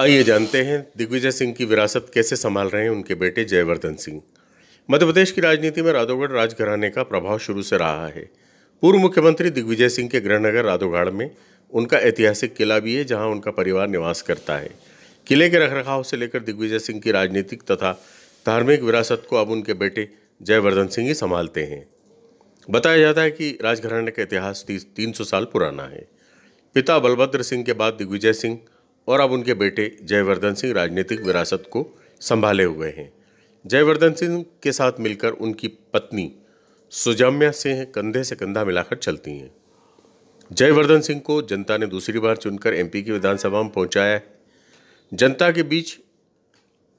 आइए हाँ, जानते हैं दिग्विजय सिंह की विरासत कैसे संभाल रहे हैं उनके बेटे जयवर्धन सिंह मध्य प्रदेश की राजनीति में राधोगढ़ राजघराने का प्रभाव शुरू से रहा है पूर्व मुख्यमंत्री दिग्विजय सिंह के गृहनगर राधोगढ़ में उनका ऐतिहासिक किला भी है जहां उनका परिवार निवास करता है किले के रखरखाव से लेकर दिग्विजय सिंह की राजनीतिक तथा धार्मिक विरासत को अब उनके बेटे जयवर्धन सिंह ही संभालते हैं बताया जाता है कि राजघराने का इतिहास तीन सौ साल पुराना है पिता बलभद्र सिंह के बाद दिग्विजय सिंह और अब उनके बेटे जयवर्धन सिंह राजनीतिक विरासत को संभाले हुए हैं जयवर्धन सिंह के साथ मिलकर उनकी पत्नी सुजाम्या सिंह कंधे से कंधा मिलाकर चलती हैं जयवर्धन सिंह को जनता ने दूसरी बार चुनकर एमपी की विधानसभा में पहुंचाया है जनता के बीच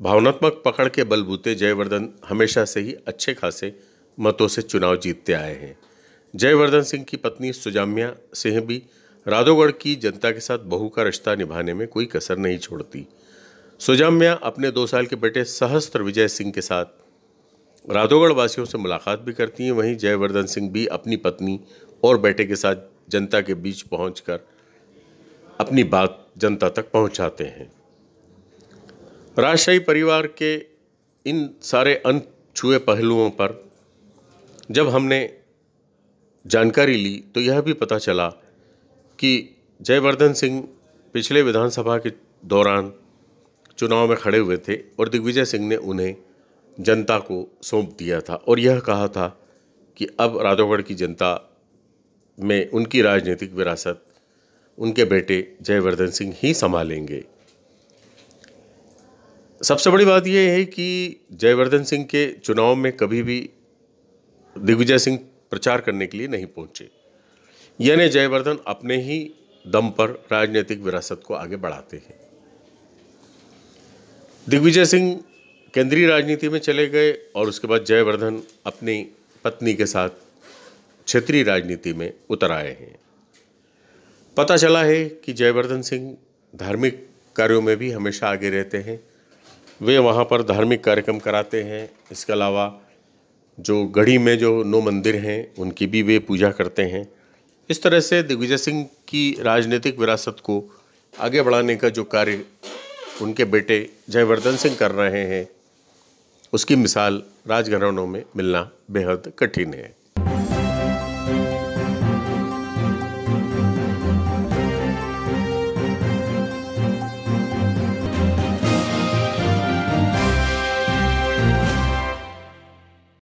भावनात्मक पकड़ के बलबूते जयवर्धन हमेशा से ही अच्छे खासे मतों से चुनाव जीतते आए हैं जयवर्धन सिंह की पत्नी सुजाम्या सिंह भी राधोगढ़ की जनता के साथ बहू का रिश्ता निभाने में कोई कसर नहीं छोड़ती सुजाम्या अपने दो साल के बेटे सहस्त्र विजय सिंह के साथ राधोगढ़ वासियों से मुलाकात भी करती हैं वहीं जयवर्धन सिंह भी अपनी पत्नी और बेटे के साथ जनता के बीच पहुंचकर अपनी बात जनता तक पहुंचाते हैं राजशाही परिवार के इन सारे अनछुए पहलुओं पर जब हमने जानकारी ली तो यह भी पता चला कि जयवर्धन सिंह पिछले विधानसभा के दौरान चुनाव में खड़े हुए थे और दिग्विजय सिंह ने उन्हें जनता को सौंप दिया था और यह कहा था कि अब राधौगढ़ की जनता में उनकी राजनीतिक विरासत उनके बेटे जयवर्धन सिंह ही संभालेंगे सबसे बड़ी बात यह है कि जयवर्धन सिंह के चुनाव में कभी भी दिग्विजय सिंह प्रचार करने के लिए नहीं पहुंचे यानी जयवर्धन अपने ही दम पर राजनीतिक विरासत को आगे बढ़ाते हैं दिग्विजय सिंह केंद्रीय राजनीति में चले गए और उसके बाद जयवर्धन अपनी पत्नी के साथ क्षेत्रीय राजनीति में उतर आए हैं पता चला है कि जयवर्धन सिंह धार्मिक कार्यों में भी हमेशा आगे रहते हैं वे वहाँ पर धार्मिक कार्यक्रम कराते हैं इसके अलावा जो गढ़ी में जो नौ मंदिर हैं उनकी भी वे पूजा करते हैं इस तरह से दिग्विजय सिंह की राजनीतिक विरासत को आगे बढ़ाने का जो कार्य उनके बेटे जयवर्धन सिंह कर रहे हैं उसकी मिसाल राजघरानों में मिलना बेहद कठिन है